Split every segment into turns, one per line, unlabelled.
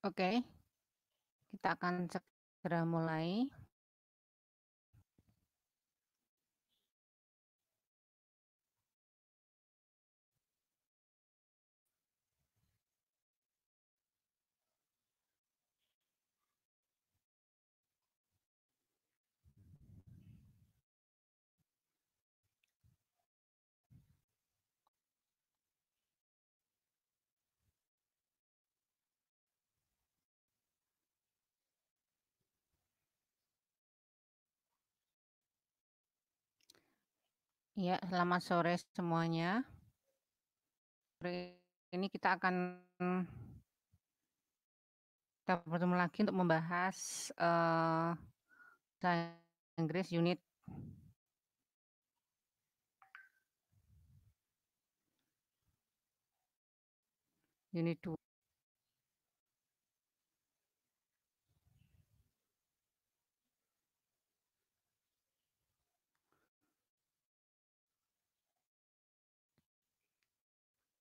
Oke, kita akan segera mulai.
Ya, selamat sore semuanya. ini kita akan kita bertemu lagi untuk membahas uh, bahasa Inggris unit unit 2.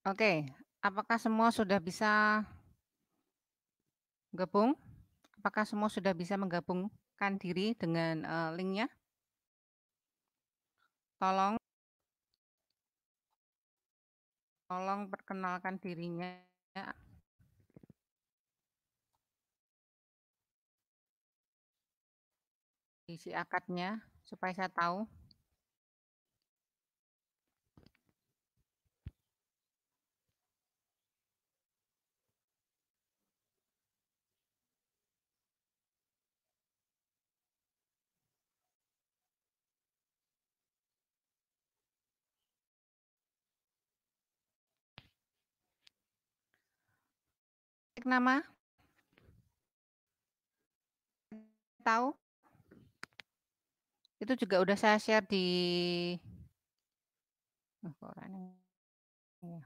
Oke, apakah semua sudah bisa gabung? Apakah semua sudah bisa menggabungkan diri dengan uh, linknya? Tolong, tolong perkenalkan dirinya.
Isi akadnya supaya saya tahu.
Cek nama. Tahu? Itu juga udah saya share di oh, ya.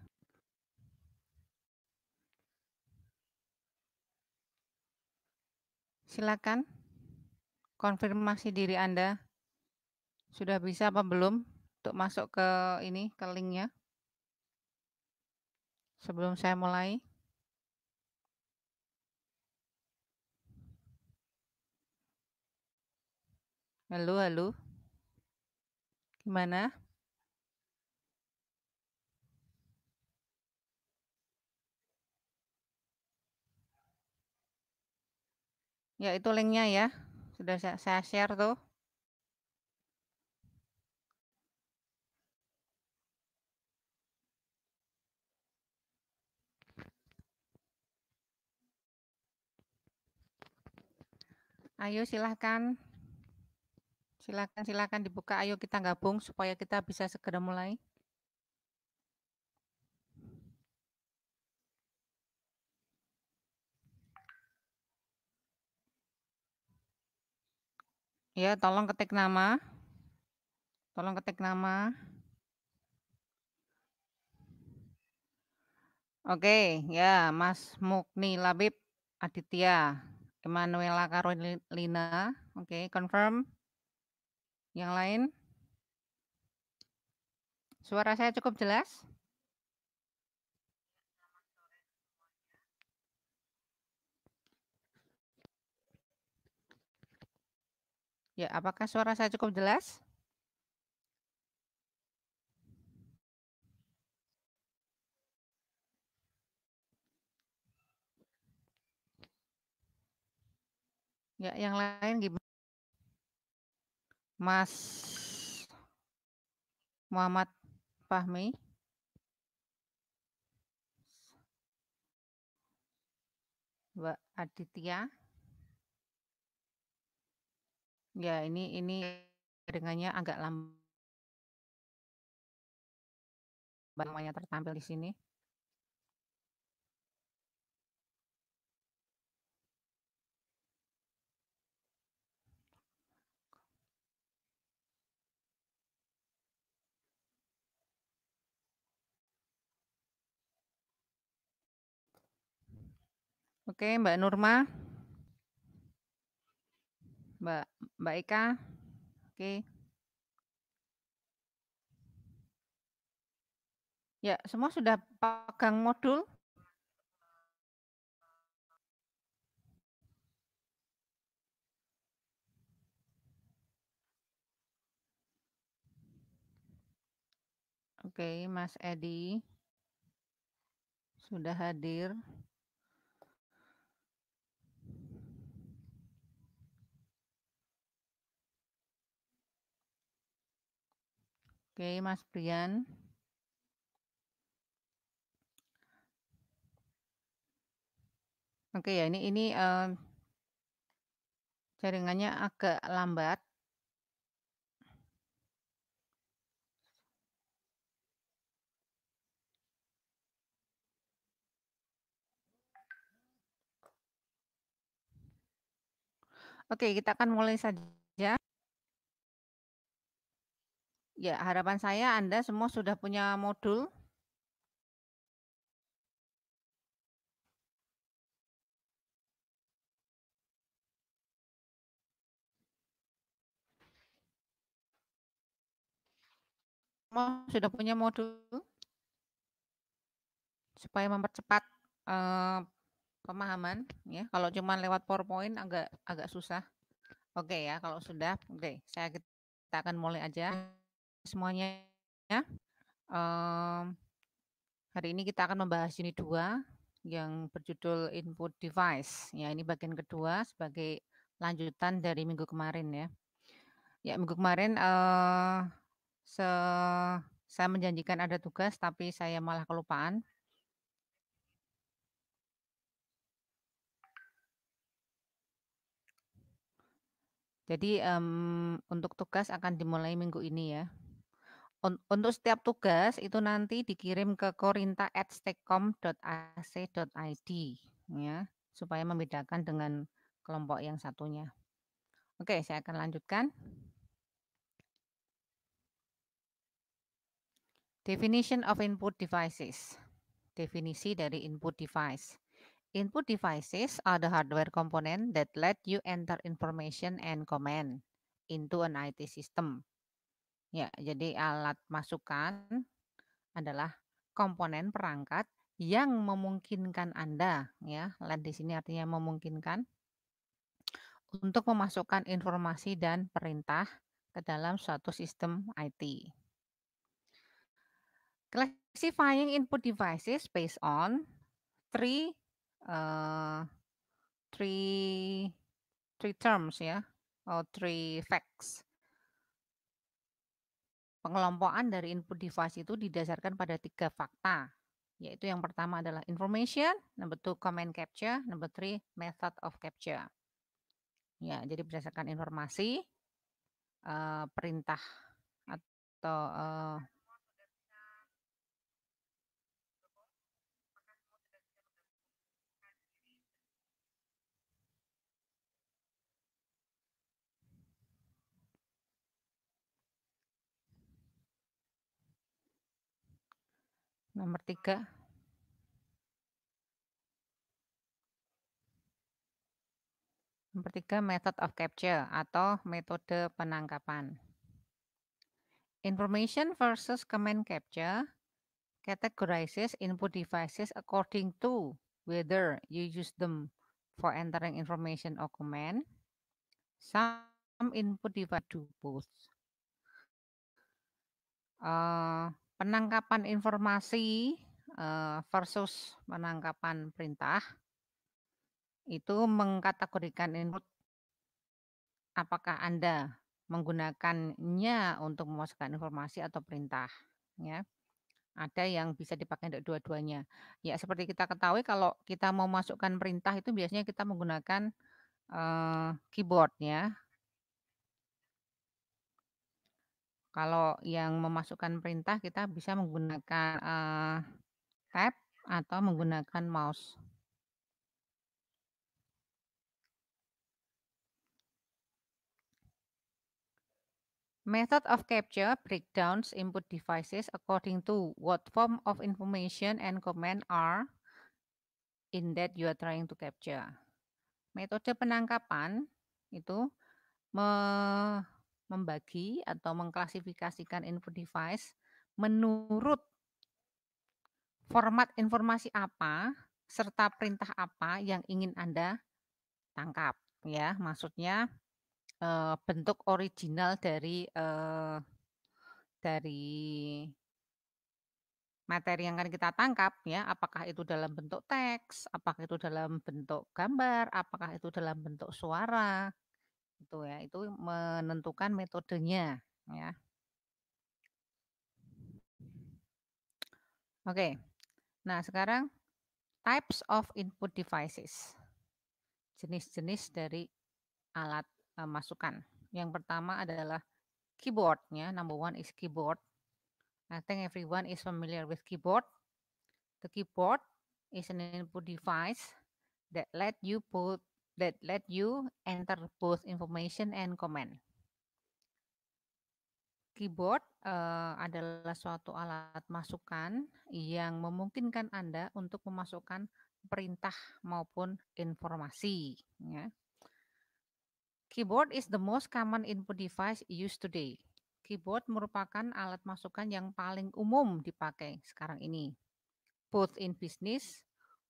Silakan konfirmasi diri Anda. Sudah bisa apa belum untuk masuk ke ini, ke linknya. Sebelum saya mulai. Halo, halo. Gimana? Ya, itu linknya ya. Sudah saya share tuh. Ayo silahkan. Silakan silakan dibuka. Ayo kita gabung supaya kita bisa segera mulai. Ya, tolong ketik nama. Tolong ketik nama. Oke, ya Mas Mukni Labib Aditya, Emanuela lina Oke, confirm. Yang lain? Suara saya cukup jelas? Ya, apakah suara saya
cukup jelas? Ya, yang lain gimana?
Mas Muhammad Fahmi. Mbak Aditya. Ya, ini ini
dengannya agak lambat. Namanya tertampil di sini. Oke, Mbak
Nurma. Mbak Mbak Eka. Oke. Ya, semua sudah pegang modul? Oke, Mas Edi sudah hadir. Oke, Mas Brian. Oke ya, ini ini uh, jaringannya agak lambat. Oke, kita akan mulai saja. Ya, harapan saya Anda semua sudah punya modul. Sudah punya modul supaya mempercepat eh, pemahaman ya. Kalau cuma lewat PowerPoint agak agak susah. Oke okay, ya, kalau sudah, oke, okay, saya kita akan mulai aja semuanya. Um, hari ini kita akan membahas unit 2 yang berjudul input device. Ya, ini bagian kedua sebagai lanjutan dari minggu kemarin ya. Ya, minggu kemarin uh, se saya menjanjikan ada tugas tapi saya malah kelupaan. Jadi um, untuk tugas akan dimulai minggu ini ya untuk setiap tugas itu nanti dikirim ke korinta@stekom.ac.id ya, supaya membedakan dengan kelompok yang satunya. Oke, saya akan lanjutkan. Definition of input devices. Definisi dari input device. Input devices are the hardware component that let you enter information and command into an IT system. Ya, jadi alat masukan adalah komponen perangkat yang memungkinkan Anda, ya, LED di sini artinya memungkinkan untuk memasukkan informasi dan perintah ke dalam suatu sistem IT. Classifying input devices based on three uh, three three terms ya, or three facts. Pengelompokan dari input device itu didasarkan pada tiga fakta, yaitu yang pertama adalah information, number two command capture, number three method of capture. Ya, jadi berdasarkan informasi, uh, perintah atau uh, Nomor tiga. Nomor tiga, method of capture atau metode penangkapan. Information versus command capture categorizes input devices according to whether you use them for entering information or command. Some input device do both. Uh, penangkapan informasi eh, versus penangkapan perintah itu mengkategorikan input apakah Anda menggunakannya untuk memasukkan informasi atau perintah ya. Ada yang bisa dipakai untuk dua-duanya. Ya seperti kita ketahui kalau kita mau masukkan perintah itu biasanya kita menggunakan uh, keyboard ya Kalau yang memasukkan perintah kita bisa menggunakan uh, eh, tab atau menggunakan mouse. Method of capture breakdowns input devices according to what form of information and command are in that you are trying to capture. Metode penangkapan itu me membagi atau mengklasifikasikan input device menurut format informasi apa serta perintah apa yang ingin Anda tangkap ya. Maksudnya eh, bentuk original dari eh, dari materi yang akan kita tangkap ya apakah itu dalam bentuk teks apakah itu dalam bentuk gambar apakah itu dalam bentuk suara itu ya itu menentukan metodenya ya oke nah sekarang types of input devices jenis-jenis dari alat uh, masukan yang pertama adalah keyboard ya number one is keyboard I think everyone is familiar with keyboard the keyboard is an input device that let you put that let you enter both information and command. Keyboard uh, adalah suatu alat masukan yang memungkinkan Anda untuk memasukkan perintah maupun informasi. Ya. Keyboard is the most common input device used today. Keyboard merupakan alat masukan yang paling umum dipakai sekarang ini, both in business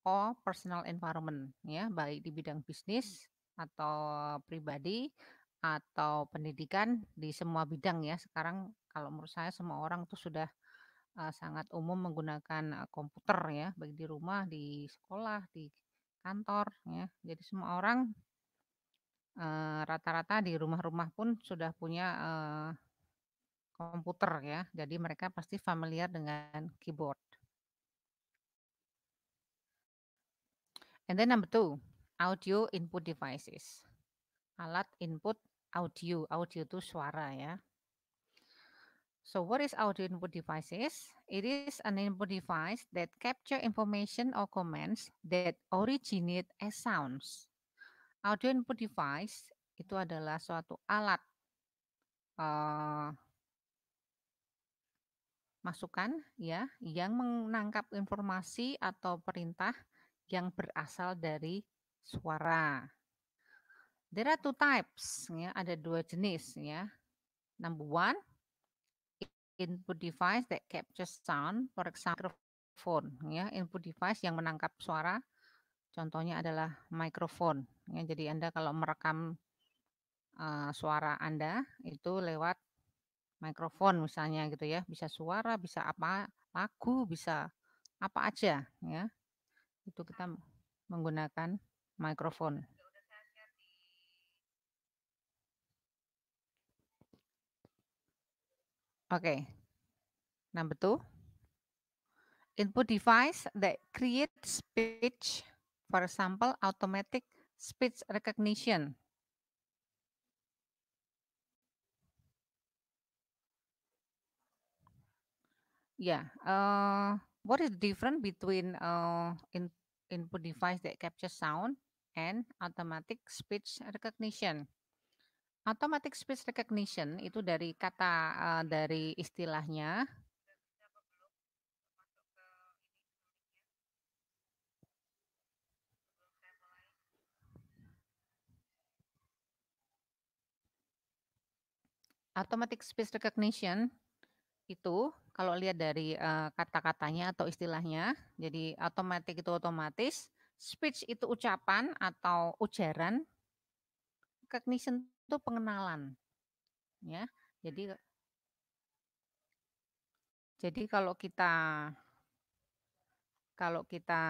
or personal environment ya baik di bidang bisnis hmm. atau pribadi atau pendidikan di semua bidang ya sekarang kalau menurut saya semua orang tuh sudah uh, sangat umum menggunakan uh, komputer ya baik di rumah di sekolah di kantor ya jadi semua orang rata-rata uh, di rumah-rumah pun sudah punya uh, komputer ya jadi mereka pasti familiar dengan keyboard And then number two, audio input devices. Alat input audio. Audio itu suara ya. So what is audio input devices? It is an input device that capture information or commands that originate as sounds. Audio input device itu adalah suatu alat uh, masukan ya yang menangkap informasi atau perintah yang berasal dari suara. There are two types, ya, ada dua jenis ya. Number one, input device that captures sound, for example microphone, ya, input device yang menangkap suara. Contohnya adalah microphone. Ya, jadi Anda kalau merekam uh, suara Anda itu lewat microphone misalnya gitu ya, bisa suara, bisa apa, lagu, bisa apa aja ya itu kita menggunakan mikrofon. Oke. Okay. Number two. Input device that creates speech. For example, automatic speech recognition. Ya, yeah, uh, what is different between uh, in, input device that capture sound and automatic speech recognition? Automatic speech recognition itu dari kata uh, dari istilahnya automatic speech recognition itu kalau lihat dari uh, kata-katanya atau istilahnya, jadi otomatis itu otomatis, speech itu ucapan atau ujaran, cognition itu pengenalan. Ya. Jadi jadi kalau kita kalau kita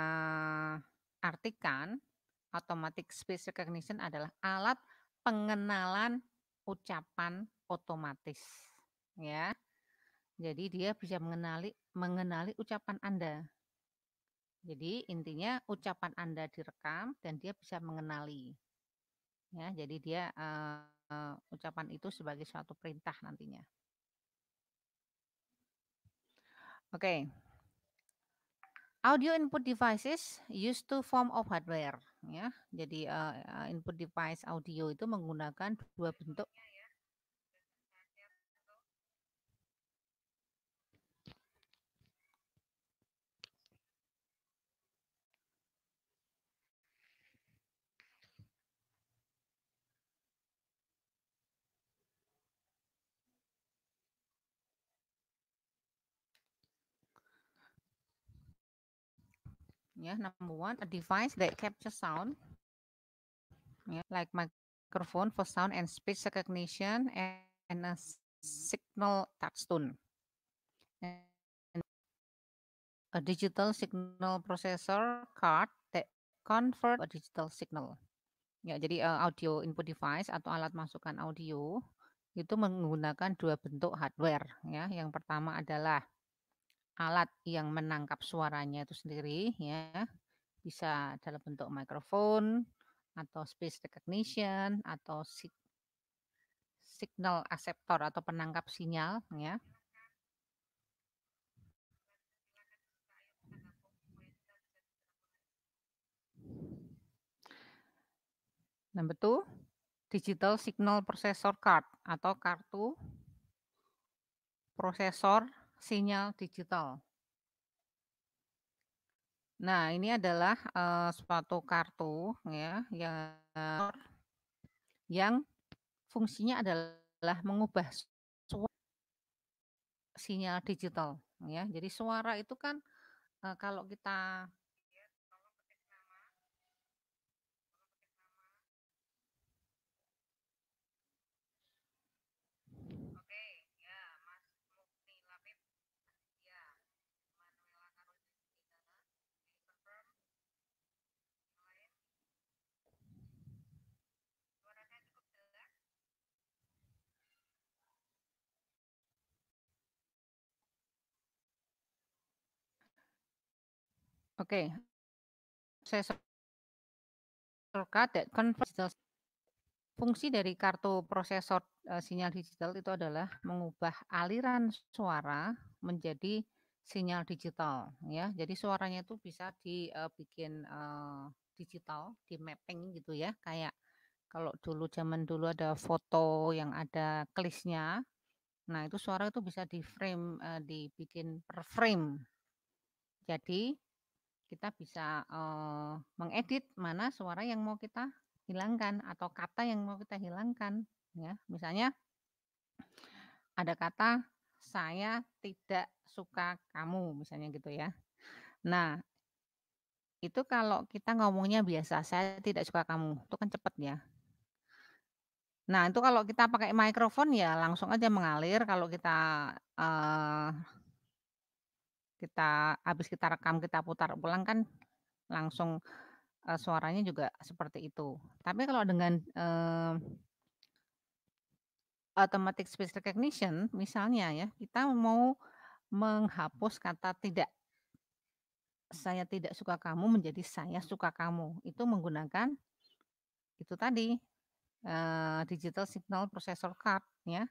artikan automatic speech recognition adalah alat pengenalan ucapan otomatis ya. Jadi dia bisa mengenali mengenali ucapan Anda. Jadi intinya ucapan Anda direkam dan dia bisa mengenali. Ya, jadi dia uh, uh, ucapan itu sebagai suatu perintah nantinya. Oke. Okay. Audio input devices used to form of hardware ya. Jadi uh, input device audio itu menggunakan dua bentuk yeah, Number one, a device that captures sound, yeah, like microphone for sound and speech recognition, and, and a signal touchstone. a digital signal processor card that convert a digital signal. Ya, jadi uh, audio input device atau alat masukan audio itu menggunakan dua bentuk hardware ya. Yang pertama adalah alat yang menangkap suaranya itu sendiri ya bisa dalam bentuk mikrofon atau space recognition atau signal acceptor atau penangkap sinyal ya Number nah, two, digital signal processor card atau kartu prosesor sinyal digital. Nah, ini adalah uh, suatu kartu ya yang yang fungsinya adalah mengubah suara sinyal digital ya. Jadi suara itu kan uh, kalau kita
Okay. Saya card that
converts digital. Fungsi dari kartu prosesor uh, sinyal digital itu adalah mengubah aliran suara menjadi sinyal digital ya. Jadi suaranya itu bisa dibikin eh, uh, eh, digital, di mapping gitu ya, kayak kalau dulu zaman dulu ada foto yang ada klisnya. Nah, itu suara itu bisa di frame uh, dibikin per frame. Jadi kita bisa uh, mengedit mana suara yang mau kita hilangkan atau kata yang mau kita hilangkan ya misalnya ada kata saya tidak suka kamu misalnya gitu ya nah itu kalau kita ngomongnya biasa saya tidak suka kamu itu kan cepet ya nah itu kalau kita pakai mikrofon ya langsung aja mengalir kalau kita uh, kita habis kita rekam kita putar ulang kan langsung uh, suaranya juga seperti itu. Tapi kalau dengan uh, automatic speech recognition misalnya ya, kita mau menghapus kata tidak. Saya tidak suka kamu menjadi saya suka kamu. Itu menggunakan itu tadi uh, digital signal processor card ya.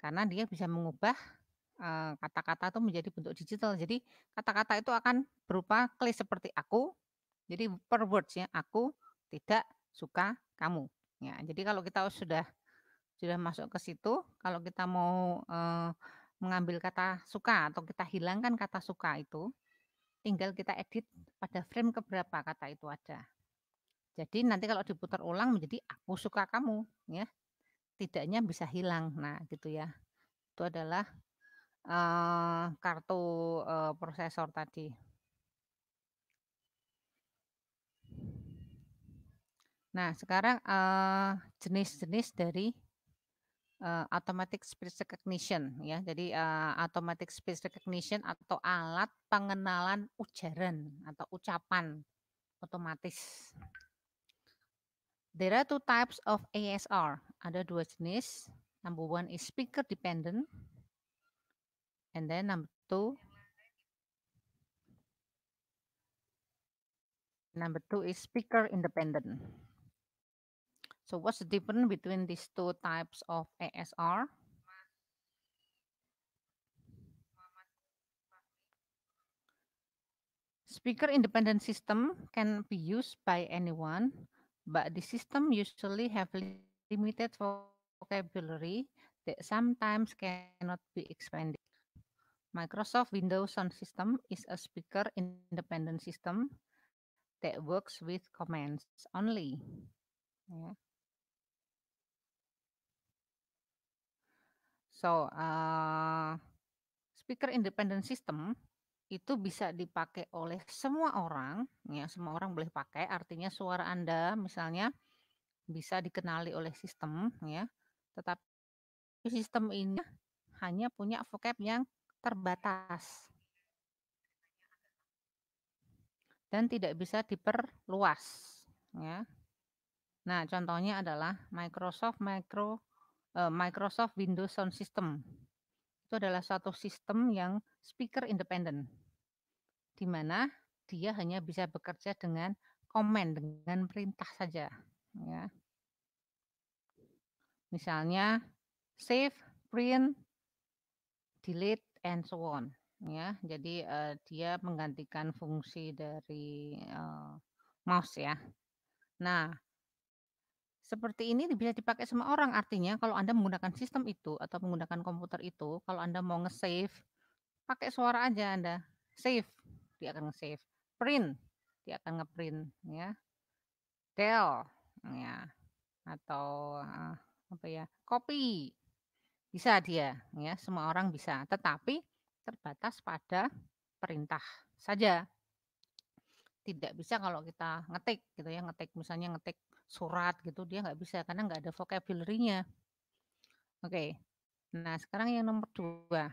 Karena dia bisa mengubah Eh, kata-kata itu menjadi bentuk digital. Jadi kata-kata itu akan berupa klik seperti aku. Jadi per words ya aku tidak suka kamu. Ya, jadi kalau kita sudah sudah masuk ke situ, kalau kita mau eh, mengambil kata suka atau kita hilangkan kata suka itu, tinggal kita edit pada frame keberapa kata itu ada. Jadi nanti kalau diputar ulang menjadi aku suka kamu, ya tidaknya bisa hilang. Nah, gitu ya. Itu adalah Eh, kartu, uh, prosesor tadi. Nah, sekarang, jenis eh, jenis-jenis dari, uh, automatic speech recognition ya. Jadi, uh, automatic speech recognition atau alat pengenalan ujaran atau ucapan otomatis. There are two types of ASR. Ada dua jenis. Number one is speaker dependent and then number two number two is speaker independent so what's the difference between these two types of asr speaker independent system can be used by anyone but the system usually have limited vocabulary that sometimes cannot be expanded Microsoft Windows Sound System is a speaker-independent system that works with commands only. Yeah. So, uh, ah, speaker-independent system itu bisa dipakai oleh semua orang, ya semua orang boleh pakai. Artinya suara Anda misalnya bisa dikenali oleh sistem, ya. Tetapi sistem ini hanya punya vocab yang terbatas dan tidak bisa diperluas ya. Nah, contohnya adalah Microsoft Micro eh, Microsoft Windows Sound System. Itu adalah suatu sistem yang speaker independen di mana dia hanya bisa bekerja dengan komen dengan perintah saja ya. Misalnya save, print, delete and so on ya. Jadi uh, dia menggantikan fungsi dari uh, mouse ya. Nah, seperti ini bisa dipakai semua orang artinya kalau Anda menggunakan sistem itu atau menggunakan komputer itu, kalau Anda mau nge-save pakai suara aja Anda. Save, dia akan nge-save. Print, dia akan nge-print ya. tell ya. Atau uh, apa ya? Copy, bisa dia, ya, semua orang bisa, tetapi terbatas pada perintah saja. Tidak bisa kalau kita ngetik gitu ya, ngetik misalnya ngetik surat gitu dia nggak bisa karena nggak ada vocabulary-nya. Oke. Nah, sekarang yang nomor dua.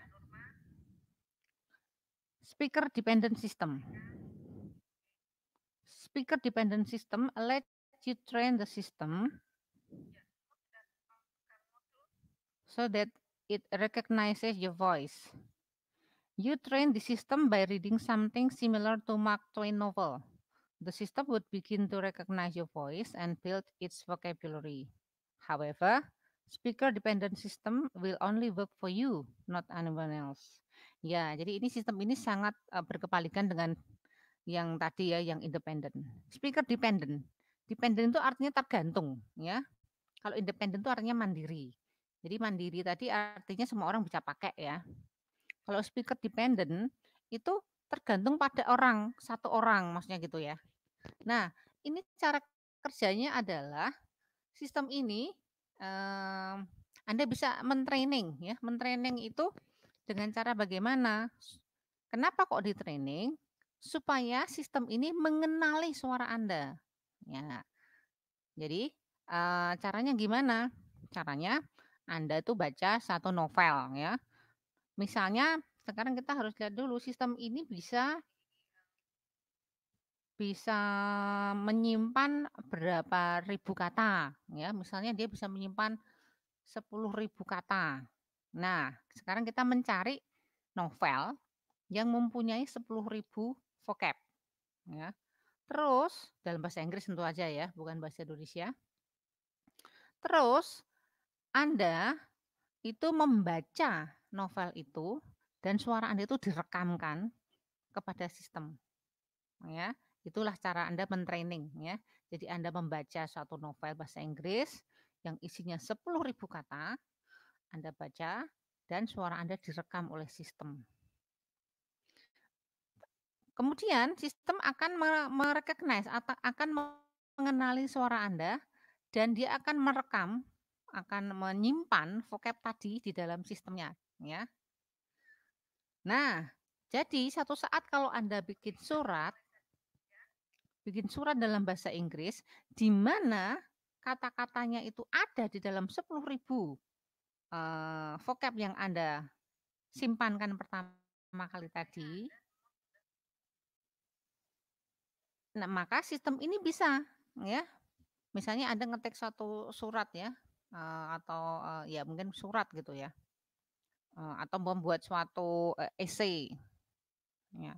Speaker dependent system. Speaker dependent system let you train the system so that it recognizes your voice. You train the system by reading something similar to Mark Twain novel. The system would begin to recognize your voice and build its vocabulary. However, speaker-dependent system will only work for you, not anyone else. Ya, jadi ini sistem ini sangat uh, berkepalikan dengan yang tadi ya, yang independent. Speaker dependent. Dependent itu artinya tergantung, ya. Kalau independent itu artinya mandiri. Jadi mandiri tadi artinya semua orang bisa pakai ya. Kalau speaker dependent itu tergantung pada orang, satu orang maksudnya gitu ya. Nah, ini cara kerjanya adalah sistem ini um, Anda bisa mentraining ya. Mentraining itu dengan cara bagaimana? Kenapa kok di training? Supaya sistem ini mengenali suara Anda. Ya. Jadi uh, caranya gimana? Caranya anda itu baca satu novel ya. Misalnya sekarang kita harus lihat dulu sistem ini bisa bisa menyimpan berapa ribu kata ya. Misalnya dia bisa menyimpan 10.000 kata. Nah, sekarang kita mencari novel yang mempunyai 10.000 vocab ya. Terus dalam bahasa Inggris tentu aja ya, bukan bahasa Indonesia. Terus anda itu membaca novel itu dan suara Anda itu direkamkan kepada sistem. Ya, itulah cara Anda mentraining ya. Jadi Anda membaca suatu novel bahasa Inggris yang isinya 10.000 kata, Anda baca dan suara Anda direkam oleh sistem. Kemudian sistem akan merecognize atau akan mengenali suara Anda dan dia akan merekam akan menyimpan vocab tadi di dalam sistemnya, ya. Nah, jadi satu saat kalau Anda bikin surat, bikin surat dalam bahasa Inggris, di mana kata-katanya itu ada di dalam 10.000 ribu eh, vocab yang Anda simpankan pertama kali tadi, nah, maka sistem ini bisa, ya. Misalnya Anda ngetik satu surat ya, uh, atau uh, ya mungkin surat gitu ya uh, atau membuat suatu uh, essay ya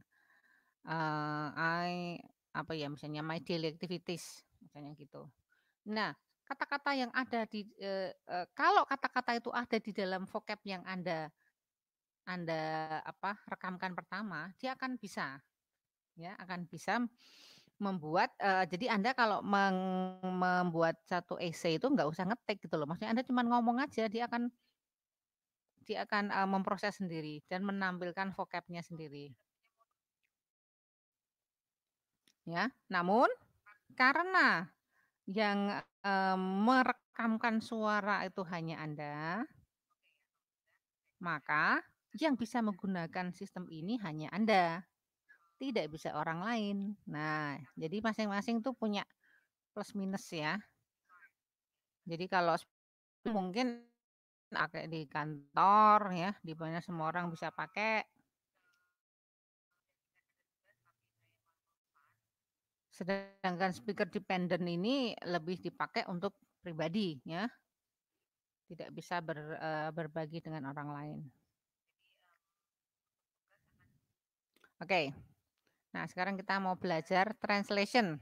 uh, I apa ya misalnya my daily activities misalnya gitu nah kata-kata yang ada di uh, uh, kalau kata-kata itu ada di dalam vocab yang anda anda apa rekamkan pertama dia akan bisa ya akan bisa membuat uh, jadi Anda kalau meng, membuat satu essay itu nggak usah ngetik gitu loh. Maksudnya Anda cuma ngomong aja dia akan dia akan uh, memproses sendiri dan menampilkan vocabnya sendiri. Ya, namun karena yang uh, merekamkan suara itu hanya Anda, maka yang bisa menggunakan sistem ini hanya Anda tidak bisa orang lain. Nah, jadi masing-masing tuh punya plus minus ya. Jadi kalau hmm. mungkin pakai ah, di kantor ya, di mana semua orang bisa pakai. Sedangkan speaker dependent ini lebih dipakai untuk pribadi ya. Tidak bisa ber, eh, berbagi dengan orang lain. Oke. Okay. Nah, sekarang kita mau belajar translation.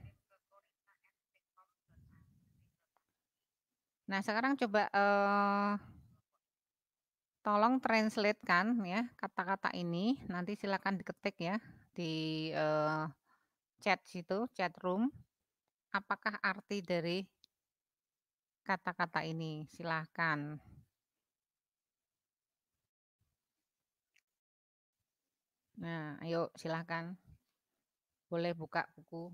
Nah, sekarang coba eh, tolong translate kan ya kata-kata ini. Nanti silakan diketik ya di eh, chat situ, chat room. Apakah arti dari kata-kata ini? Silakan. Nah, ayo silakan. Boleh buka buku.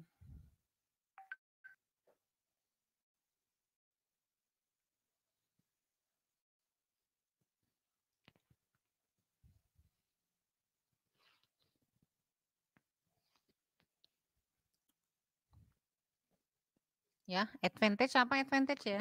Ya, advantage apa advantage ya?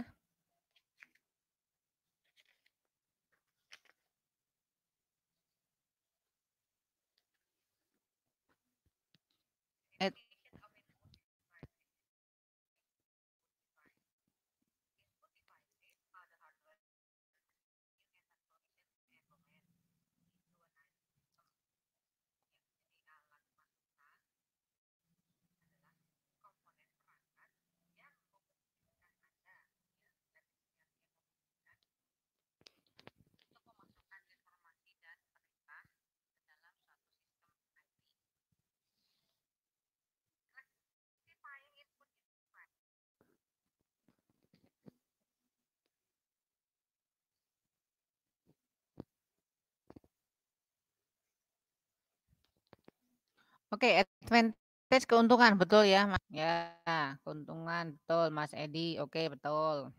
Oke, advantage keuntungan betul ya, Mas.
Ya, keuntungan betul Mas Edi.
Oke, betul.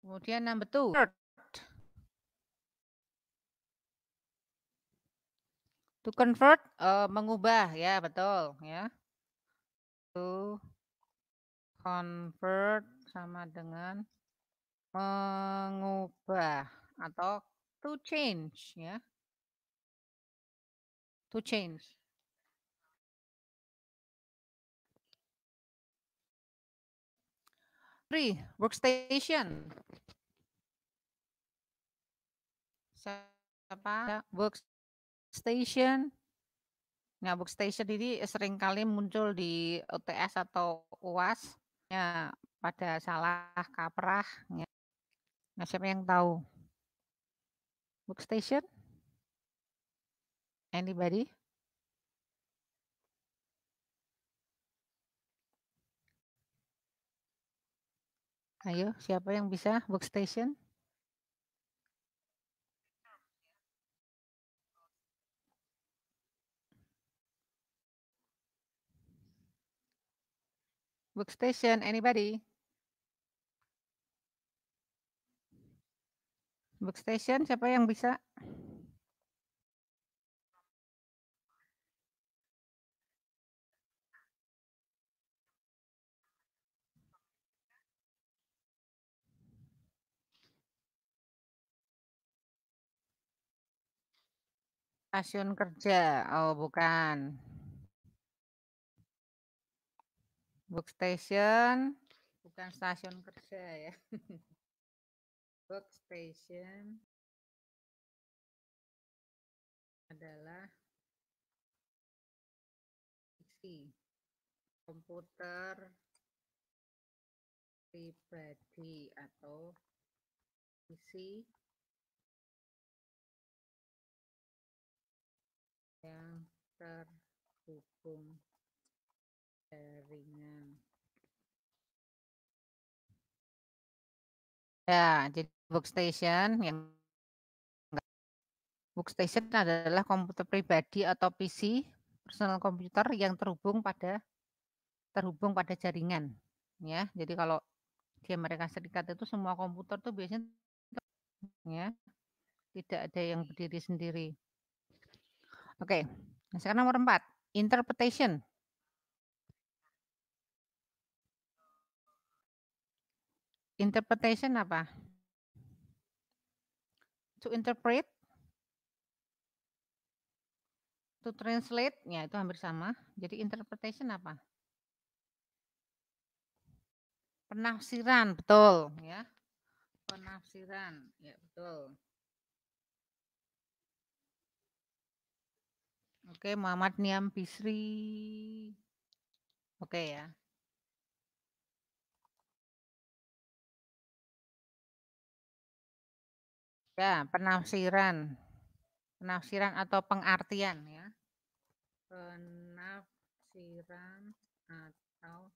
Kemudian number two. To convert, uh,
mengubah ya betul ya. To convert sama dengan mengubah atau
to change ya. To change. Three, workstation.
apa Workstation. Nah, workstation ini kali muncul di UTS atau UAS. Ya, pada salah kaprah. Ya. Nah, siapa yang tahu? Workstation? Anybody? Ayo, siapa yang bisa workstation? Workstation, anybody? Workstation
siapa yang bisa? Stasiun kerja. Oh, bukan.
Workstation
bukan stasiun kerja ya. workstation adalah PC, komputer pribadi atau PC yang terhubung jaringan. Ya, jadi Workstation yang Workstation adalah komputer pribadi atau PC,
personal computer yang terhubung pada terhubung pada jaringan. Ya, jadi kalau di Amerika Serikat itu semua komputer tuh biasanya ya tidak ada yang berdiri sendiri. Oke, okay. nah, sekarang nomor empat, interpretation. Interpretation apa? to interpret to translate ya itu hampir sama jadi interpretation apa penafsiran betul ya penafsiran ya betul oke Muhammad Niam
Bisri oke ya Ya, penafsiran. Penafsiran atau pengartian ya.
Penafsiran
atau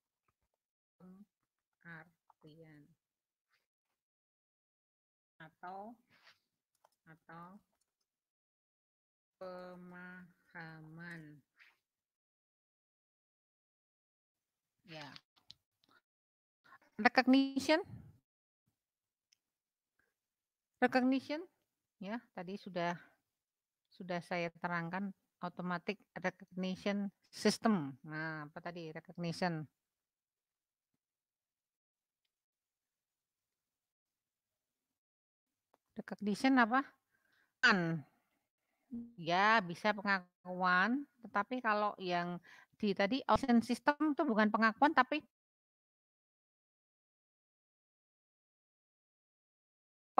pengartian. Atau
atau pemahaman. Ya. Recognition Recognition
ya, tadi sudah sudah saya terangkan automatic recognition system. Nah, apa tadi recognition? Recognition apa? An. Ya, bisa pengakuan, tetapi
kalau yang di tadi ocean system itu bukan pengakuan tapi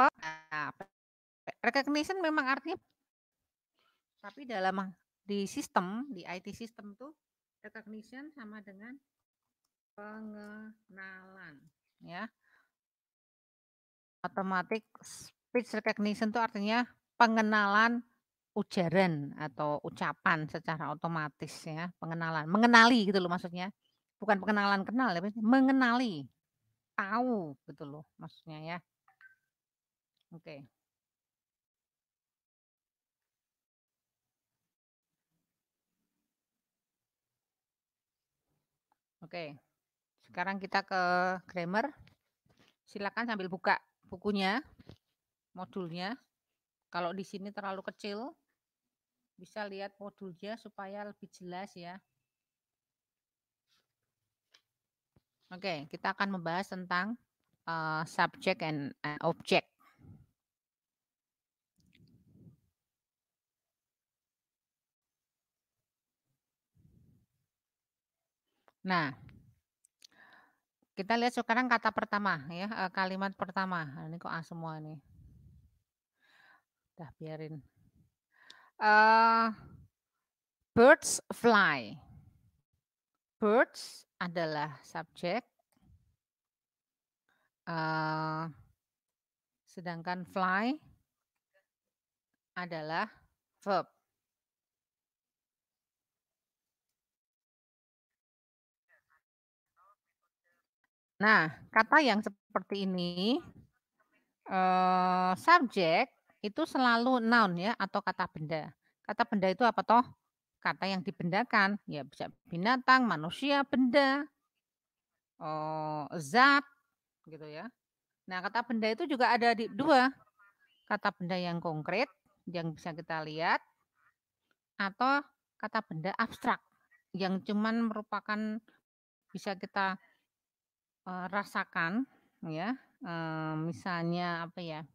apa? Nah, recognition memang artinya tapi dalam di sistem, di IT
sistem tuh recognition sama dengan pengenalan, ya. Otomatik speech recognition itu artinya pengenalan ujaran atau ucapan secara otomatis ya, pengenalan, mengenali gitu loh maksudnya. Bukan pengenalan kenal, tapi mengenali, tahu gitu loh maksudnya ya. Oke. Okay. Oke. Sekarang kita ke grammar. Silakan sambil buka bukunya, modulnya. Kalau di sini terlalu kecil, bisa lihat modulnya supaya lebih jelas ya. Oke, kita akan membahas tentang uh, subject and object. Nah, kita lihat sekarang kata pertama ya, eh, kalimat pertama. Nah, ini kok A semua ini. Dah biarin. Uh, birds fly. Birds adalah subjek. Uh, sedangkan fly
adalah verb. Nah,
kata yang seperti ini, uh, subjek itu selalu noun ya atau kata benda. Kata benda itu apa toh? Kata yang dibendakan, ya bisa binatang, manusia, benda, uh, zat, gitu ya. Nah, kata benda itu juga ada di dua. Kata benda yang konkret yang bisa kita lihat atau kata benda abstrak yang cuman merupakan bisa kita Eh, rasakan ya eh, misalnya apa ya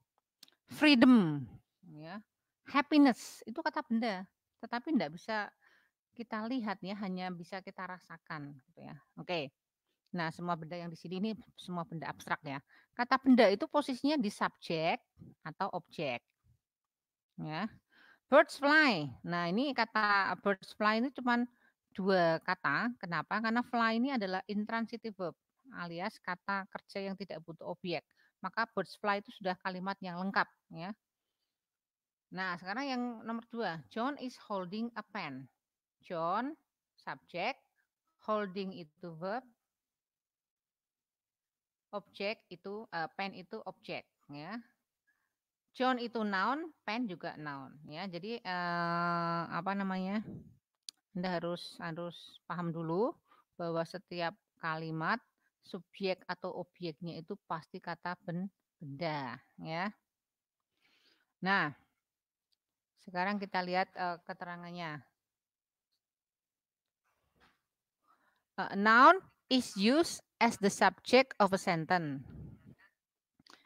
freedom ya happiness itu kata benda tetapi tidak bisa kita lihat ya hanya bisa kita rasakan gitu ya oke nah semua benda yang di sini ini semua benda abstrak ya kata benda itu posisinya di subjek atau objek ya birds fly nah ini kata birds fly ini cuman dua kata kenapa karena fly ini adalah intransitive verb alias kata kerja yang tidak butuh objek. Maka bird fly itu sudah kalimat yang lengkap ya. Nah, sekarang yang nomor dua, John is holding a pen. John, subjek, holding itu verb, objek itu uh, pen itu objek ya. John itu noun, pen juga noun ya. Jadi uh, apa namanya? Anda harus harus paham dulu bahwa setiap kalimat subjek atau objeknya itu pasti kata benda ya. Nah, sekarang kita lihat uh, keterangannya. A noun is used as the subject of a sentence.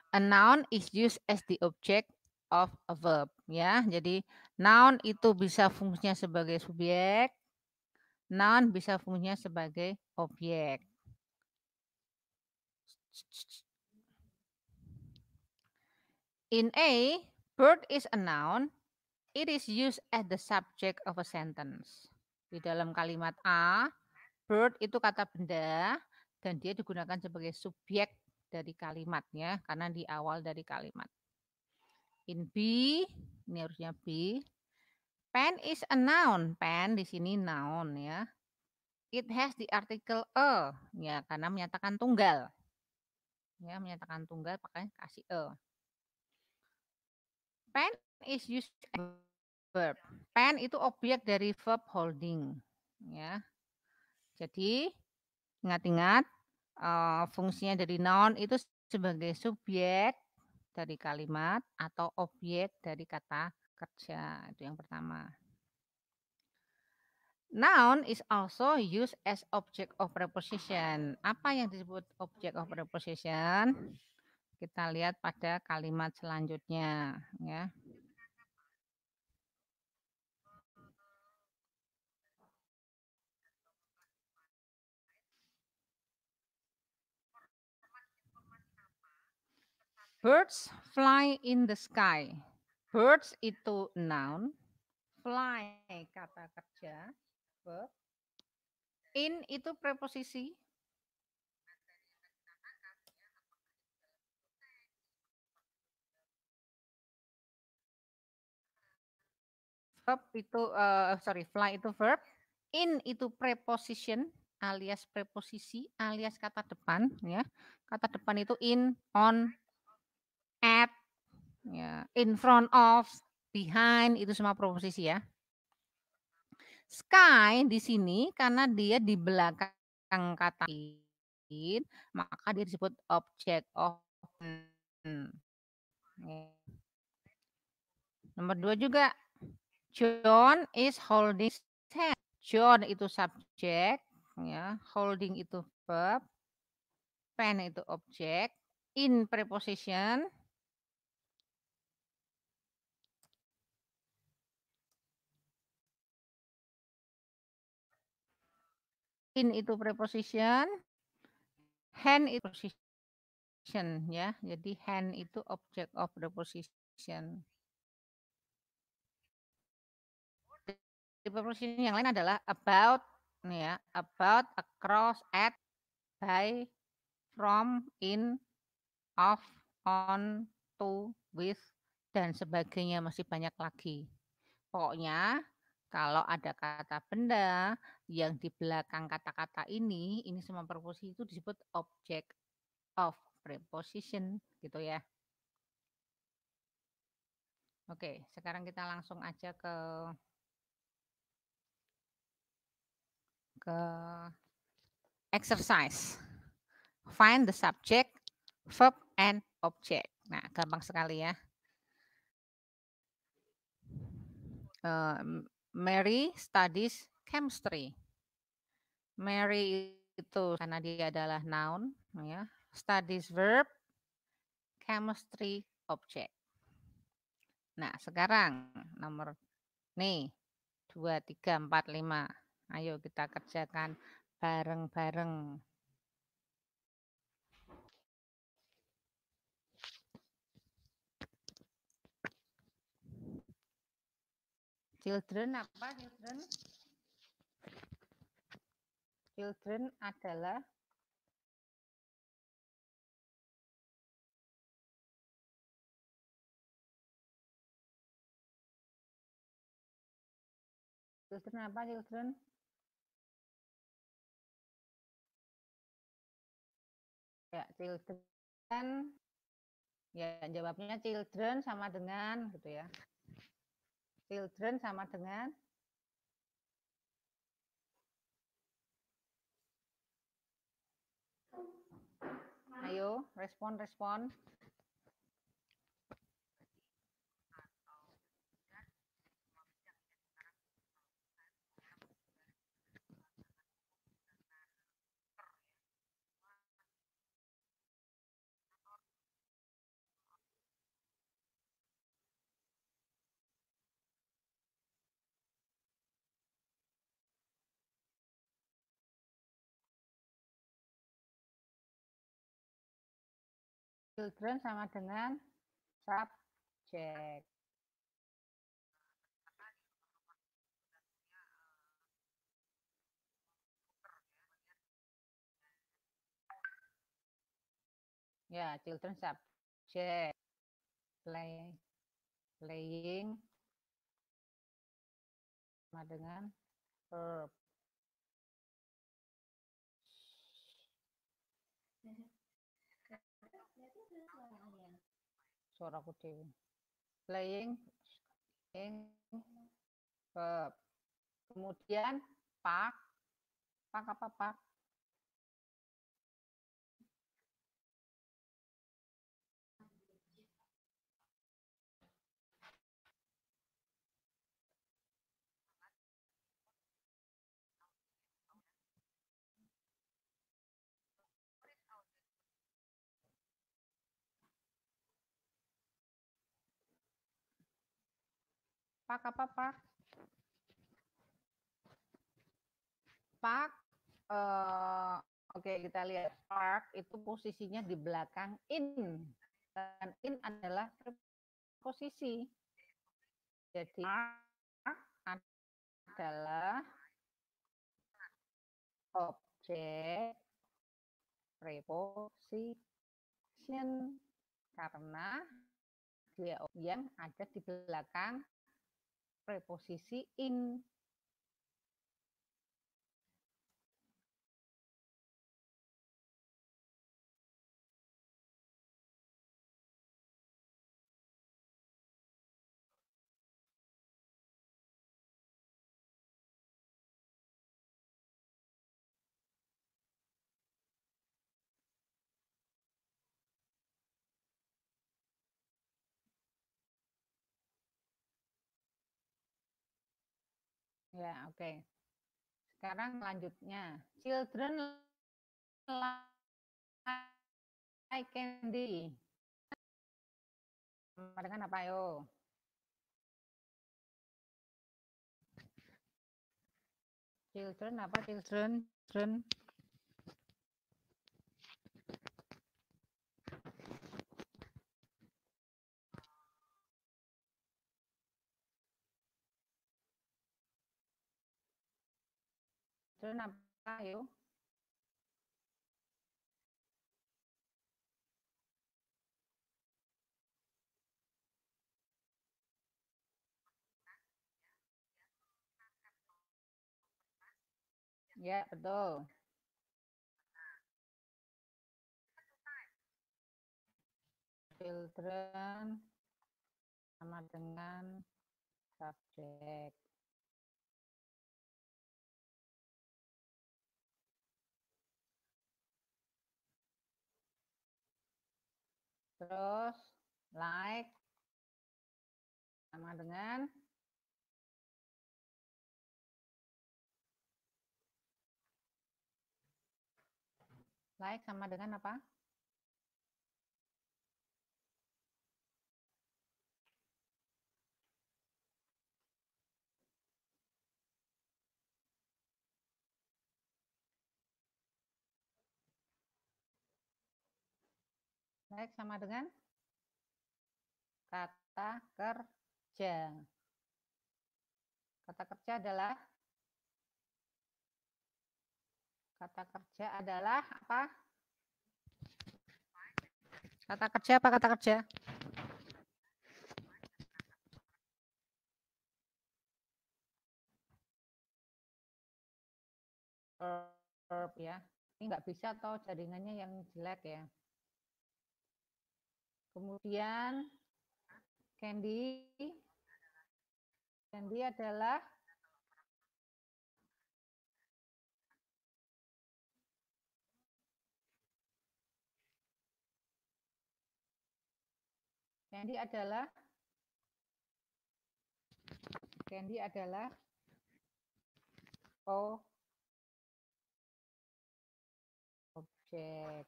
A noun is used as the object of a verb ya. Jadi noun itu bisa fungsinya sebagai subjek, noun bisa fungsinya sebagai objek In A, bird is a noun. It is used as the subject of a sentence. Di dalam kalimat A, bird itu kata benda dan dia digunakan sebagai subjek dari kalimatnya karena di awal dari kalimat. In B, ini harusnya B. Pen is a noun. Pen di sini noun ya. It has the article a ya karena menyatakan tunggal ya menyatakan tunggal pakai kasih e. Pen is used verb. Pen itu objek dari verb holding, ya. Jadi ingat-ingat uh, fungsinya dari noun itu sebagai subjek dari kalimat atau objek dari kata kerja itu yang pertama. Noun is also used as object of preposition. Apa yang disebut object of preposition? Kita lihat pada kalimat selanjutnya, ya. Birds fly in the sky. Birds itu noun, fly kata kerja, verb. In itu preposisi.
Verb itu, uh, sorry, fly itu verb.
In itu preposition alias preposisi alias kata depan ya. Kata depan itu in, on, at, ya, in front of, behind itu semua preposisi ya sky di sini karena dia di belakang kata in, maka dia disebut object of Nomor dua juga John is holding hand. John itu subjek, ya, holding itu verb, pen itu objek, in preposition,
in itu preposition, hand itu
preposition ya. Jadi hand itu object of preposition. Di preposition yang lain adalah about ya, about, across, at, by, from, in, of, on, to, with dan sebagainya masih banyak lagi. Pokoknya kalau ada kata benda yang di belakang kata-kata ini, ini semua preposisi itu disebut object of preposition gitu ya. Oke, sekarang kita langsung aja ke ke exercise. Find the subject, verb, and object. Nah, gampang sekali ya. Uh, Mary studies chemistry. Mary itu karena dia adalah noun ya. Studies verb, chemistry object. Nah, sekarang nomor nih 2 3 4 5. Ayo kita kerjakan bareng-bareng. Children apa
children? children adalah Children apa children? Ya, children. Ya, jawabnya children sama dengan gitu ya.
Children sama dengan Ayo, respon, respon.
Children sama dengan subject.
Ya, children subject Play,
playing sama dengan verb.
sora dewi playing playing verb eh, kemudian pak
pak apa pak
Pak apa Pak? Pak uh, oke okay, kita lihat Pak itu posisinya di belakang in dan in adalah posisi.
Jadi park adalah objek
preposition karena dia yang ada di
belakang preposisi in Ya, oke. Okay. Sekarang lanjutnya. Children like candy. Sama apa, yo? Children apa? Children, children.
Doon na tayo.
Ya, betul. Children sama dengan subjek. terus like sama dengan
like sama dengan apa? Baik, sama dengan kata kerja. Kata kerja adalah kata kerja adalah apa?
Kata kerja apa kata kerja? Verb ya.
Ini nggak bisa atau jaringannya yang jelek ya. Kemudian Candy
Candy adalah Candy adalah Candy adalah O objek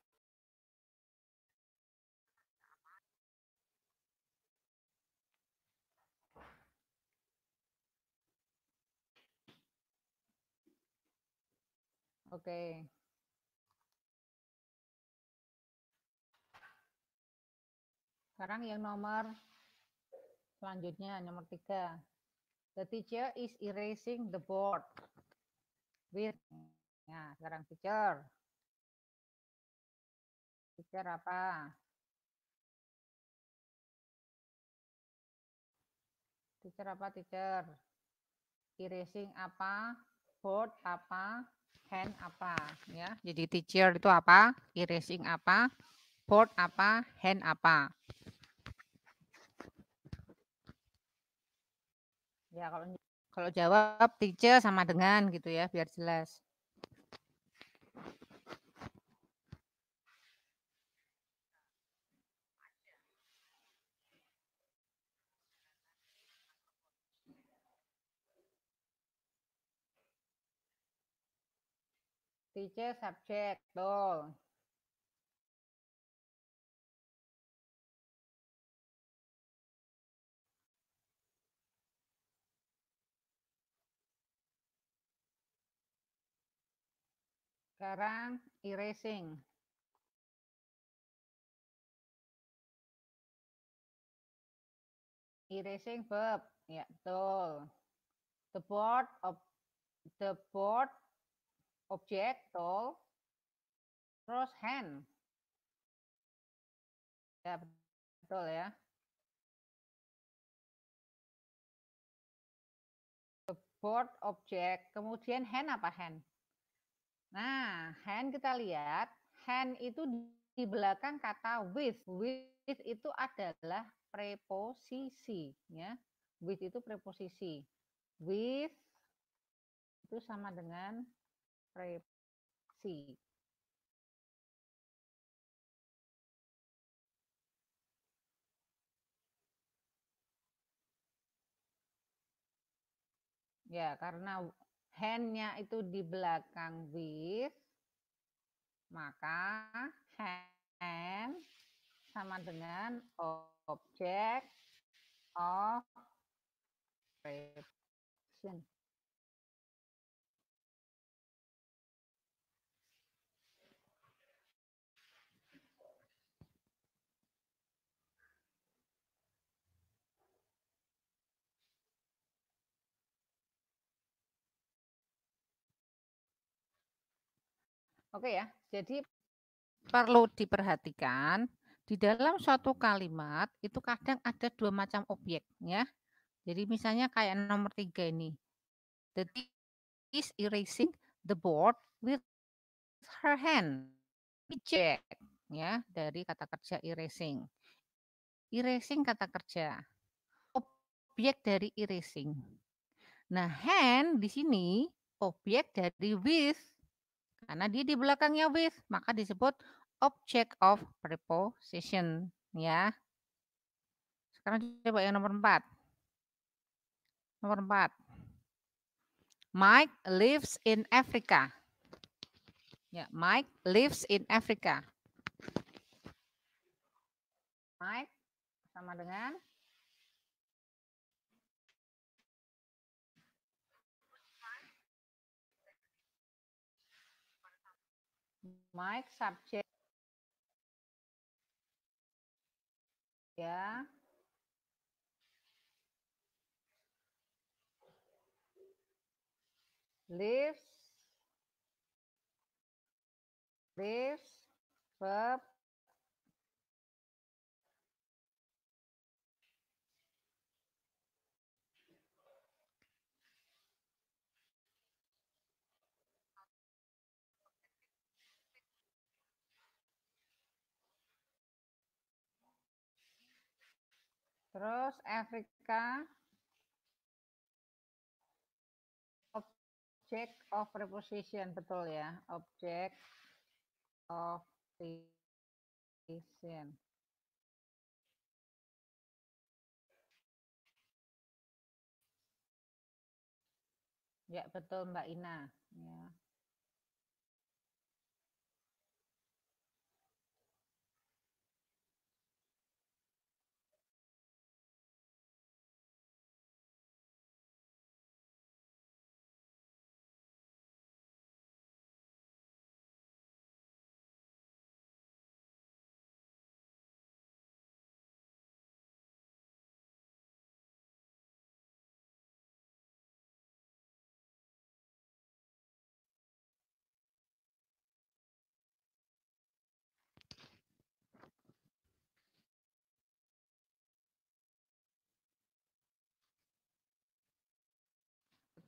Oke. Okay. Sekarang yang nomor selanjutnya,
nomor tiga. The teacher is erasing the board.
With. Nah, sekarang teacher. Teacher apa?
Teacher apa, teacher? Erasing apa? Board apa? hand apa ya jadi teacher itu apa erasing apa board apa hand apa ya kalau kalau jawab teacher sama dengan gitu ya biar jelas
Teacher subject betul. Sekarang erasing. Erasing verb, ya betul. The board of the board objek tool, terus hand. Ya, betul ya. The board objek, kemudian hand apa hand?
Nah, hand kita lihat, hand itu di belakang kata with. With itu adalah preposisi, ya. With itu preposisi. With itu sama dengan
skripsi.
Ya, karena hand-nya itu di belakang with, maka hand
sama dengan objek of
Oke ya. Jadi
perlu diperhatikan
di dalam suatu kalimat itu kadang ada dua macam objek ya. Jadi misalnya kayak nomor tiga ini. The is erasing the board with her hand. Check ya dari kata kerja erasing. Erasing kata kerja. Objek dari erasing. Nah, hand di sini objek dari with karena dia di belakangnya with, maka disebut object of preposition. Ya. Sekarang coba yang nomor 4. Nomor 4. Mike lives in Africa. Ya, Mike lives in Africa.
Mike sama dengan Mike subjek ya lives lives verb Terus Afrika object of preposition betul ya, object of preposition. Ya, betul Mbak Ina, ya.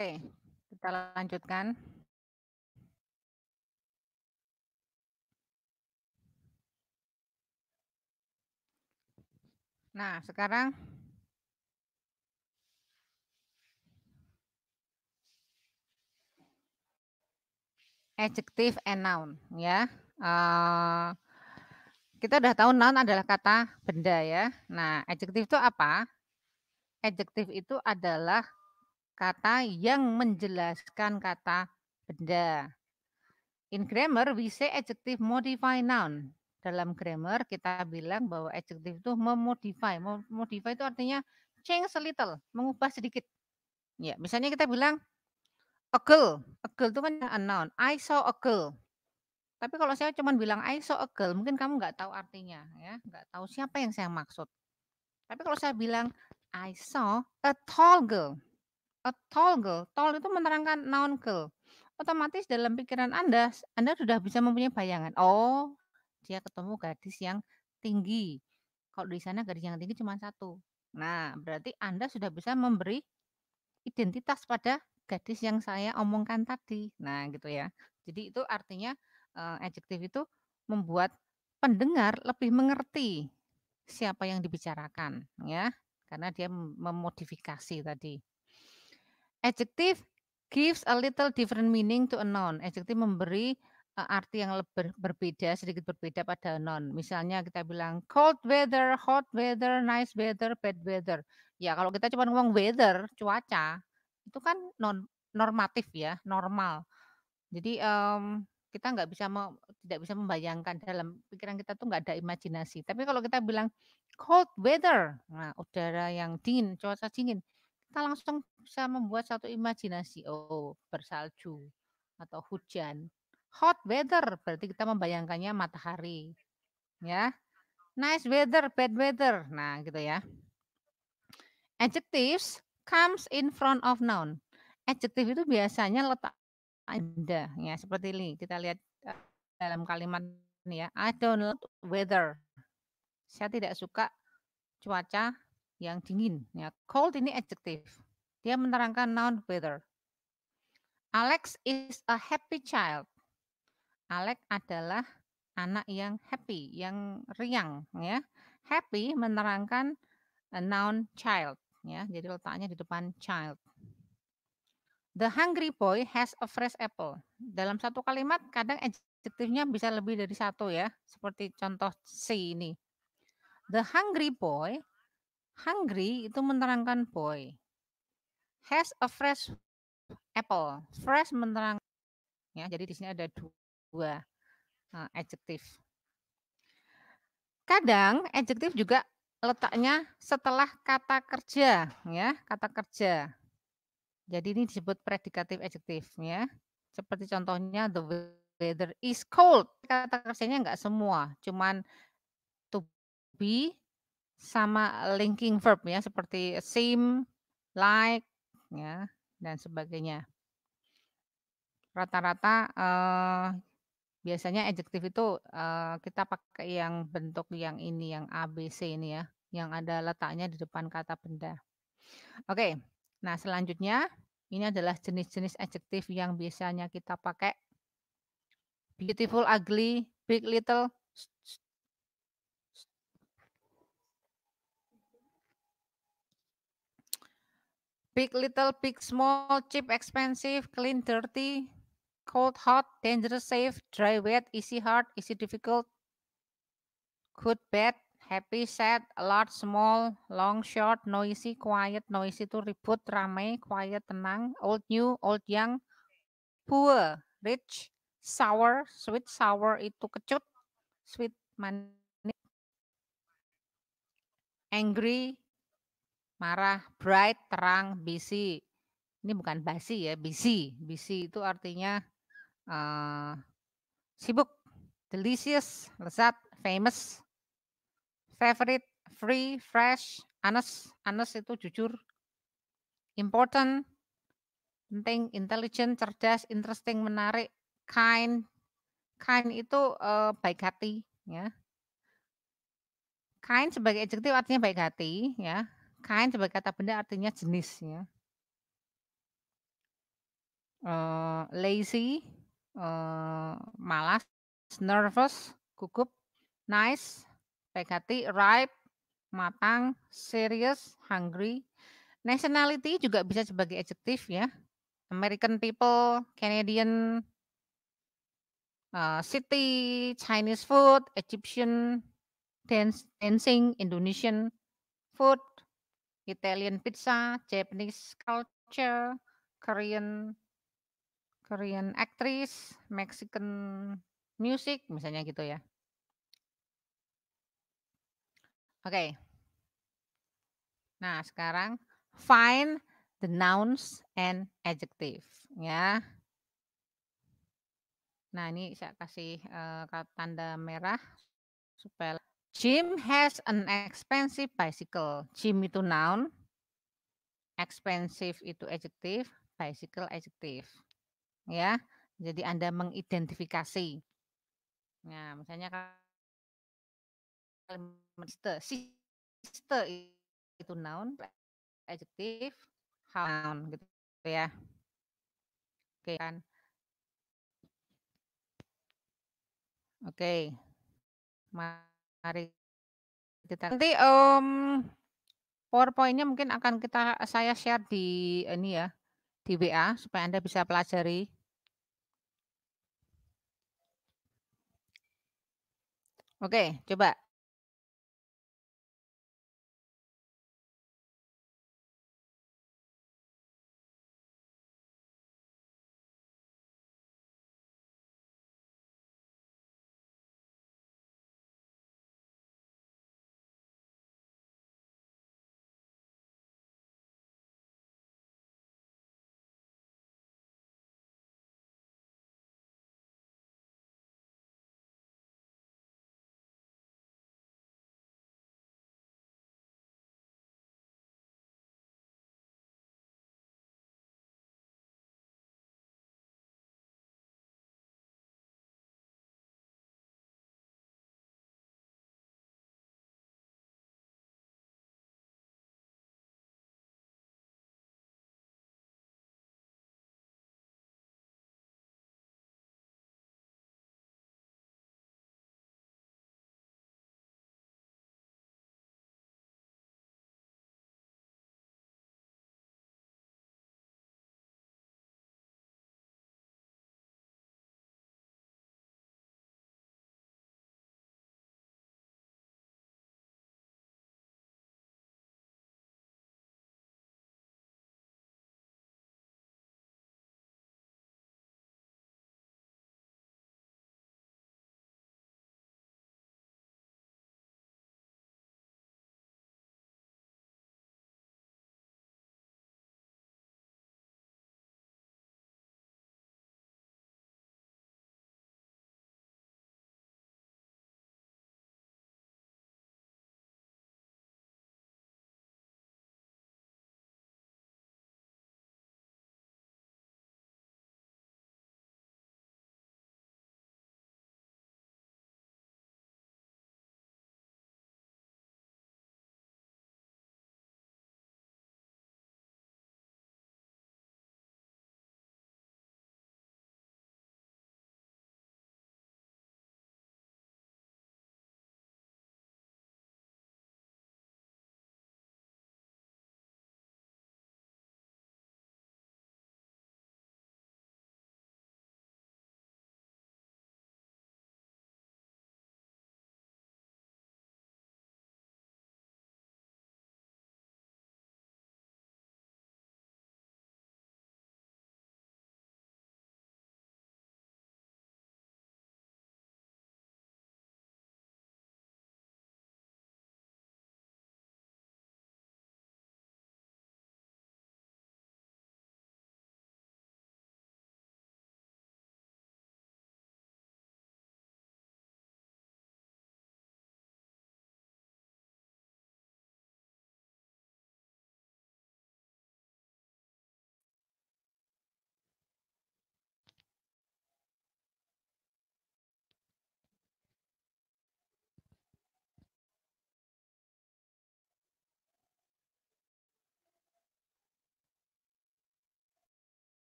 Oke, kita lanjutkan.
Nah, sekarang adjective and noun ya. Uh, kita udah tahu noun adalah kata benda ya. Nah, adjective itu apa? Adjective itu adalah kata yang menjelaskan kata benda. In grammar, we say adjective modify noun. Dalam grammar, kita bilang bahwa adjective itu memodify. Modify itu artinya change a little, mengubah sedikit. Ya, misalnya kita bilang a girl. A girl itu kan a noun. I saw a girl. Tapi kalau saya cuma bilang I saw a girl, mungkin kamu nggak tahu artinya, ya, nggak tahu siapa yang saya maksud. Tapi kalau saya bilang I saw a tall girl, A tol Tall itu menerangkan noun girl. Otomatis dalam pikiran Anda, Anda sudah bisa mempunyai bayangan. Oh, dia ketemu gadis yang tinggi. Kalau di sana gadis yang tinggi cuma satu. Nah, berarti Anda sudah bisa memberi identitas pada gadis yang saya omongkan tadi. Nah, gitu ya. Jadi itu artinya eh, adjektif itu membuat pendengar lebih mengerti siapa yang dibicarakan, ya. Karena dia memodifikasi tadi. Adjective gives a little different meaning to a noun. Adjective memberi eh, arti yang ber, berbeda, sedikit berbeda pada noun. Misalnya kita bilang cold weather, hot weather, nice weather, bad weather. Ya kalau kita cuma ngomong weather, cuaca, itu kan non normatif ya, normal. Jadi um, kita nggak bisa mau tidak bisa membayangkan dalam pikiran kita tuh nggak ada imajinasi. Tapi kalau kita bilang cold weather, nah udara yang dingin, cuaca dingin, kita langsung bisa membuat satu imajinasi oh bersalju atau hujan hot weather berarti kita membayangkannya matahari ya nice weather bad weather nah gitu ya adjectives comes in front of noun adjective itu biasanya letak anda ya seperti ini kita lihat eh, dalam kalimat ini ya I don't like weather saya tidak suka cuaca yang dingin. Ya, cold ini adjective Dia menerangkan noun weather. Alex is a happy child. Alex adalah anak yang happy, yang riang, ya. Happy menerangkan noun child, ya. Jadi letaknya di depan child. The hungry boy has a fresh apple. Dalam satu kalimat kadang adjektifnya bisa lebih dari satu ya, seperti contoh C ini. The hungry boy Hungry itu menerangkan boy. Has a fresh apple. Fresh menerangkan ya. Jadi di sini ada dua eh, adjektif. Kadang adjektif juga letaknya setelah kata kerja ya, kata kerja. Jadi ini disebut predikatif adjektif ya. Seperti contohnya the weather is cold. Kata kerjanya enggak semua, cuman to be sama linking verb ya seperti seem, like ya dan sebagainya. Rata-rata eh, biasanya adjektif itu eh, kita pakai yang bentuk yang ini yang ABC ini ya, yang ada letaknya di depan kata benda. Oke. Nah, selanjutnya ini adalah jenis-jenis adjektif yang biasanya kita pakai. Beautiful, ugly, big, little, Big little, big small, cheap, expensive, clean, dirty, cold, hot, dangerous, safe, dry, wet, easy, hard, easy, difficult, good, bad, happy, sad, a large, small, long, short, noisy, quiet, noisy itu ribut, ramai, quiet, tenang, old, new, old, young, poor, rich, sour, sweet, sour itu kecut, sweet, manis, angry, marah, bright, terang, busy. Ini bukan basi ya, busy. Busy itu artinya uh, sibuk, delicious, lezat, famous, favorite, free, fresh, honest. Honest itu jujur, important, penting, intelligent, cerdas, interesting, menarik, kind. Kind itu uh, baik hati ya. Kind sebagai adjektif artinya baik hati ya Kain sebagai kata benda artinya jenisnya. Uh, eh, lazy, uh, malas, nervous, gugup, nice, baik ripe, matang, serious, hungry. Nationality juga bisa sebagai adjektif ya. American people, Canadian, uh, city, Chinese food, Egyptian, dance, dancing, Indonesian food, Italian pizza, Japanese culture, Korean Korean actress, Mexican music, misalnya gitu ya. Oke. Okay. Nah, sekarang find the nouns and adjective ya. Nah, ini saya kasih uh, tanda merah supaya Jim has an expensive bicycle. Jim itu noun, expensive itu adjective, bicycle adjective. Ya, jadi Anda mengidentifikasi. Nah, misalnya kalau sister, sister itu noun, adjective, noun gitu ya. Oke kan. Oke. Okay hari Kita nanti um, mmm, powerpoint mungkin akan kita saya share di ini ya di WA supaya Anda bisa pelajari.
Oke, coba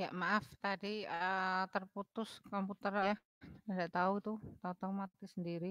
Ya, maaf tadi, eee, terputus komputer ya, tidak tahu tuh, tahu-tahu mati sendiri.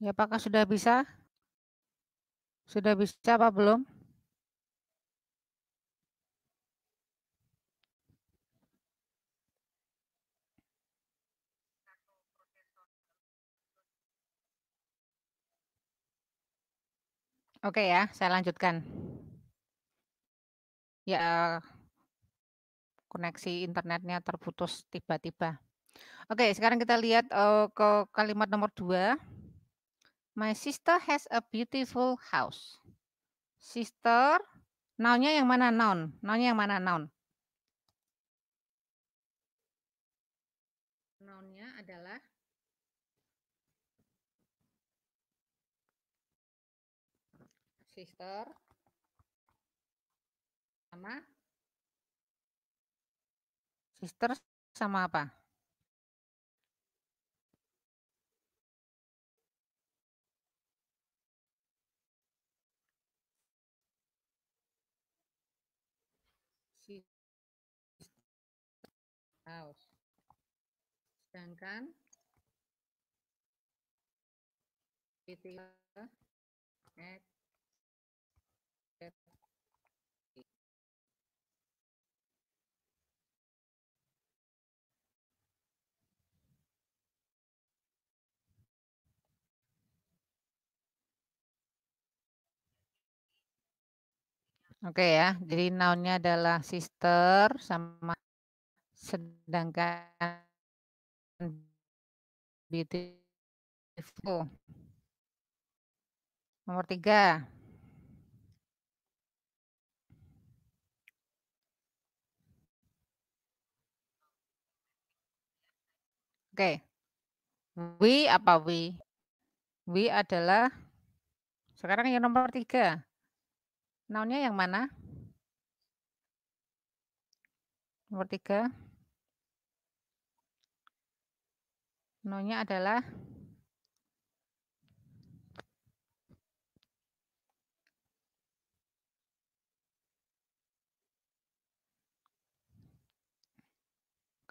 Ya, apakah sudah
bisa? Sudah bisa apa belum? Oke ya, saya lanjutkan. Ya, koneksi internetnya terputus tiba-tiba. Oke, sekarang kita lihat eh, ke kalimat nomor dua. My sister has a beautiful house. Sister, nounnya yang mana noun? Nounnya yang mana noun? Nounnya adalah sister sama sister sama apa?
sedangkan Oke okay ya,
jadi nounnya adalah sister sama sedangkan
beautiful. Nomor tiga.
Oke. Okay. We apa we? We adalah sekarang yang nomor tiga. Nounnya yang mana? Nomor tiga. Nonya adalah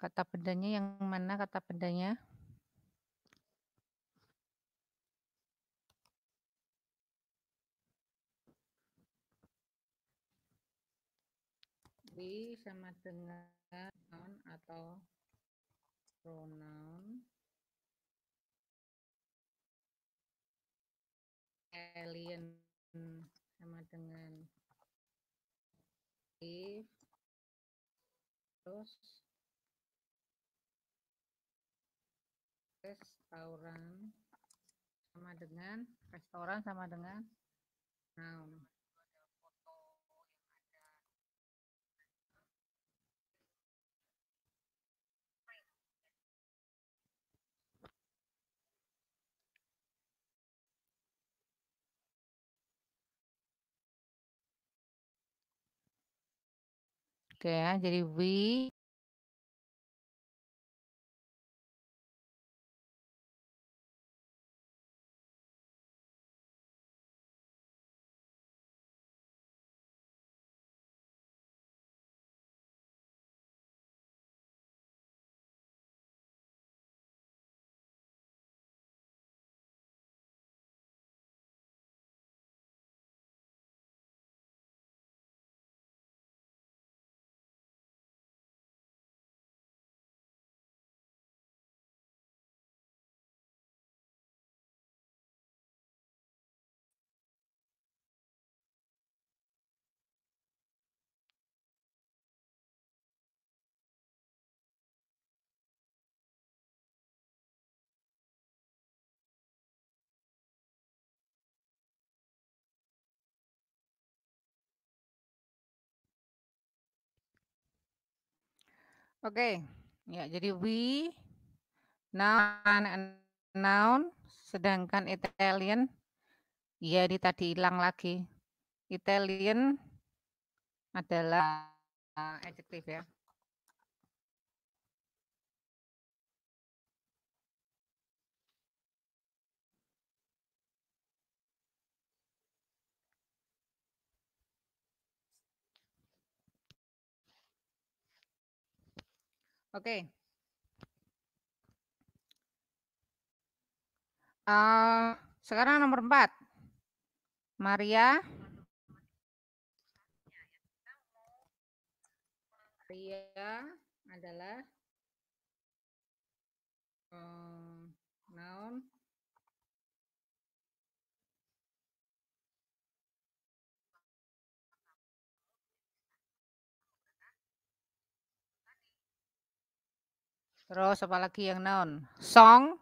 kata bendanya yang mana kata bendanya di sama dengan noun atau pronoun alien sama dengan i terus restoran sama dengan restoran sama dengan noun
Oke ya, jadi we Oke, okay. ya jadi we
noun and noun sedangkan Italian ya ditadi tadi hilang lagi. Italian adalah adjektif ya.
Oke. Okay. Uh, eh, sekarang nomor
empat, Maria. Maria adalah Terus apalagi yang noun? Song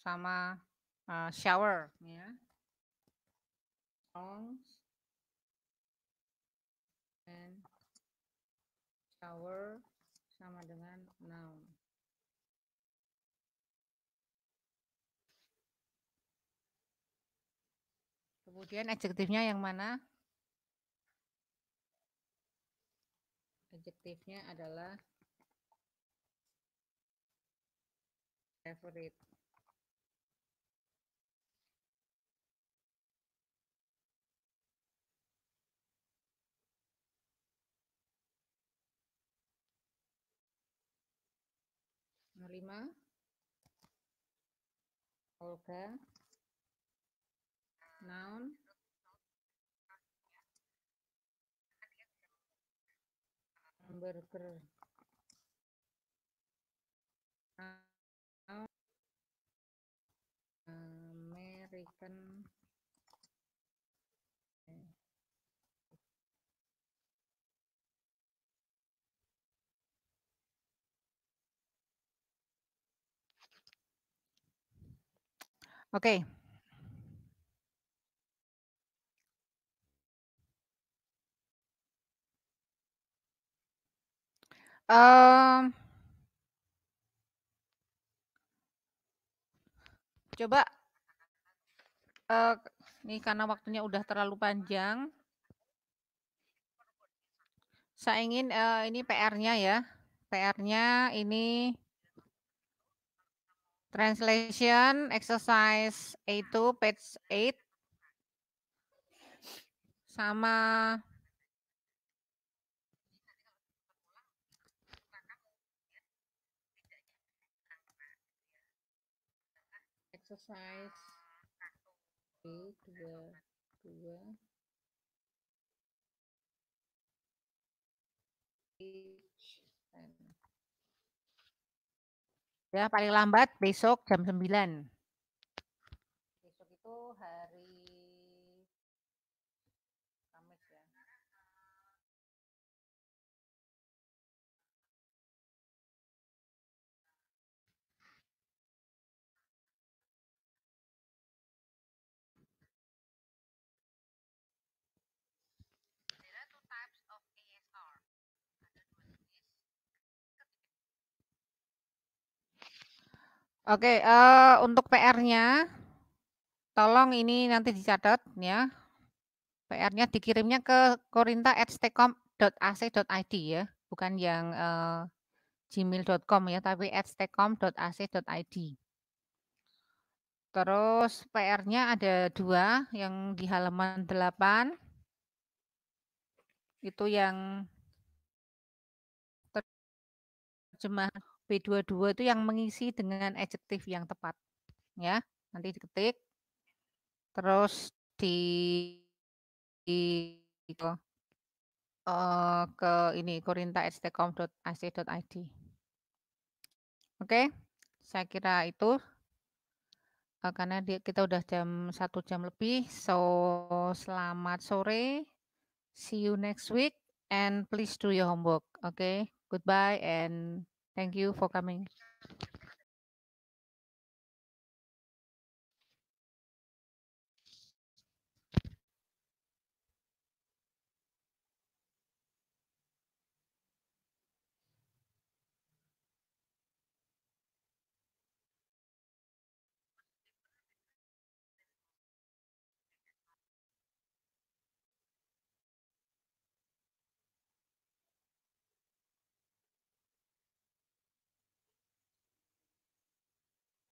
sama uh, shower ya. song and shower sama dengan noun. Kemudian adjektifnya yang mana? Adjektifnya adalah favorite nomor lima Olga noun
hamburger second Oke. Okay. Um, coba
uh, eh, ini karena waktunya udah terlalu panjang. Saya ingin uh, ini PR-nya ya. PR-nya ini translation exercise A2 page 8 sama
exercise dua dua
Ya, paling lambat besok jam 9.
Oke, uh, untuk PR-nya,
tolong ini nanti dicatat ya. PR-nya dikirimnya ke korinta@stekom.ac.id ya, bukan yang, uh, eh, gmail.com ya, tapi @stekom.ac.id. Terus PR-nya ada dua yang di halaman 8. Itu yang terjemah. B22 itu yang mengisi dengan adjektif yang tepat. Ya, nanti diketik. Terus di, di ke, gitu. uh, ke ini korinta.stcom.ac.id. Oke, saya kira itu uh, karena di, kita udah jam satu jam lebih. So selamat sore, see you next week,
and please do your homework. Oke, okay? goodbye and Thank you for coming.